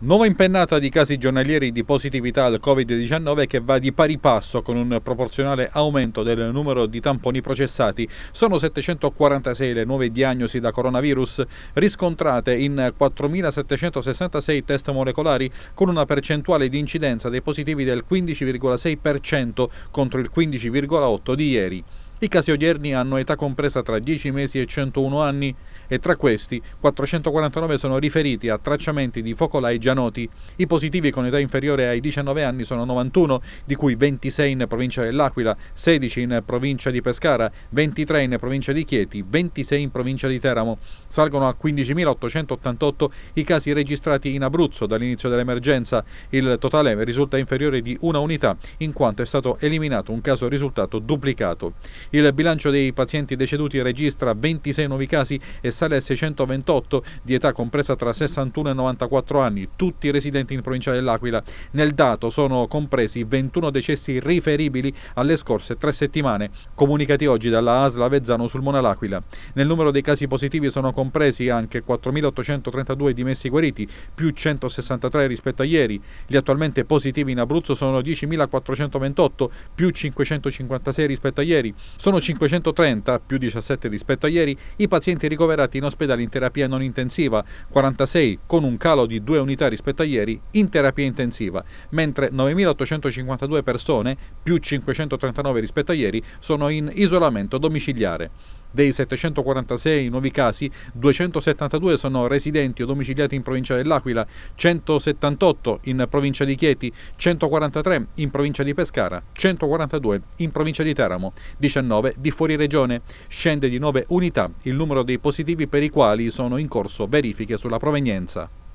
Nuova impennata di casi giornalieri di positività al Covid-19 che va di pari passo con un proporzionale aumento del numero di tamponi processati. Sono 746 le nuove diagnosi da coronavirus riscontrate in 4.766 test molecolari con una percentuale di incidenza dei positivi del 15,6% contro il 15,8% di ieri. I casi odierni hanno età compresa tra 10 mesi e 101 anni e tra questi 449 sono riferiti a tracciamenti di focolai già noti. I positivi con età inferiore ai 19 anni sono 91, di cui 26 in provincia dell'Aquila, 16 in provincia di Pescara, 23 in provincia di Chieti, 26 in provincia di Teramo. Salgono a 15.888 i casi registrati in Abruzzo dall'inizio dell'emergenza. Il totale risulta inferiore di una unità in quanto è stato eliminato un caso risultato duplicato. Il bilancio dei pazienti deceduti registra 26 nuovi casi e sale a 628 di età compresa tra 61 e 94 anni, tutti residenti in provincia dell'Aquila. Nel dato sono compresi 21 decessi riferibili alle scorse tre settimane, comunicati oggi dalla ASLA Vezzano sul Mona L'Aquila. Nel numero dei casi positivi sono compresi anche 4.832 dimessi guariti, più 163 rispetto a ieri. Gli attualmente positivi in Abruzzo sono 10.428, più 556 rispetto a ieri. Sono 530, più 17 rispetto a ieri, i pazienti ricoverati in ospedale in terapia non intensiva, 46 con un calo di 2 unità rispetto a ieri in terapia intensiva, mentre 9.852 persone, più 539 rispetto a ieri, sono in isolamento domiciliare. Dei 746 nuovi casi, 272 sono residenti o domiciliati in provincia dell'Aquila, 178 in provincia di Chieti, 143 in provincia di Pescara, 142 in provincia di Teramo, 19 di fuori regione. Scende di 9 unità il numero dei positivi per i quali sono in corso verifiche sulla provenienza.